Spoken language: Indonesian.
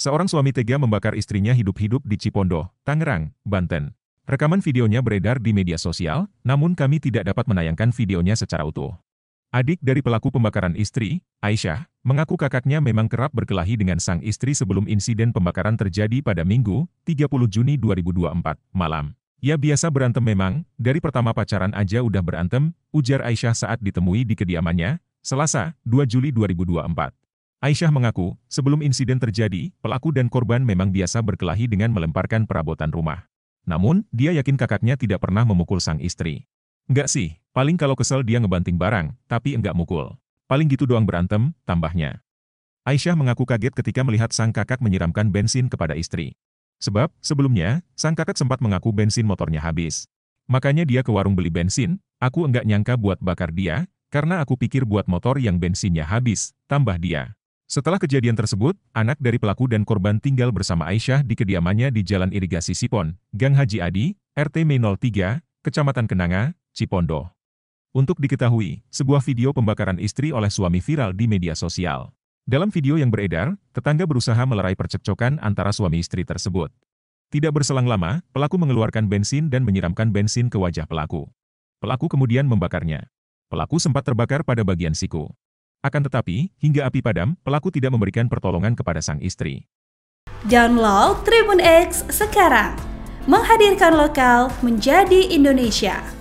Seorang suami tega membakar istrinya hidup-hidup di Cipondo, Tangerang, Banten. Rekaman videonya beredar di media sosial, namun kami tidak dapat menayangkan videonya secara utuh. Adik dari pelaku pembakaran istri, Aisyah, mengaku kakaknya memang kerap berkelahi dengan sang istri sebelum insiden pembakaran terjadi pada Minggu, 30 Juni 2024, malam. Ya biasa berantem memang, dari pertama pacaran aja udah berantem, ujar Aisyah saat ditemui di kediamannya, Selasa, 2 Juli 2024. Aisyah mengaku, sebelum insiden terjadi, pelaku dan korban memang biasa berkelahi dengan melemparkan perabotan rumah. Namun, dia yakin kakaknya tidak pernah memukul sang istri. Enggak sih, paling kalau kesel dia ngebanting barang, tapi enggak mukul. Paling gitu doang berantem, tambahnya. Aisyah mengaku kaget ketika melihat sang kakak menyiramkan bensin kepada istri. Sebab, sebelumnya, sang kakak sempat mengaku bensin motornya habis. Makanya dia ke warung beli bensin, aku enggak nyangka buat bakar dia, karena aku pikir buat motor yang bensinnya habis, tambah dia. Setelah kejadian tersebut, anak dari pelaku dan korban tinggal bersama Aisyah di kediamannya di Jalan Irigasi Sipon, Gang Haji Adi, RT M03, Kecamatan Kenanga, Cipondo. Untuk diketahui, sebuah video pembakaran istri oleh suami viral di media sosial. Dalam video yang beredar, tetangga berusaha melerai percekcokan antara suami istri tersebut. Tidak berselang lama, pelaku mengeluarkan bensin dan menyiramkan bensin ke wajah pelaku. Pelaku kemudian membakarnya. Pelaku sempat terbakar pada bagian siku. Akan tetapi, hingga api padam, pelaku tidak memberikan pertolongan kepada sang istri. Download Tribun X sekarang, menghadirkan lokal menjadi Indonesia.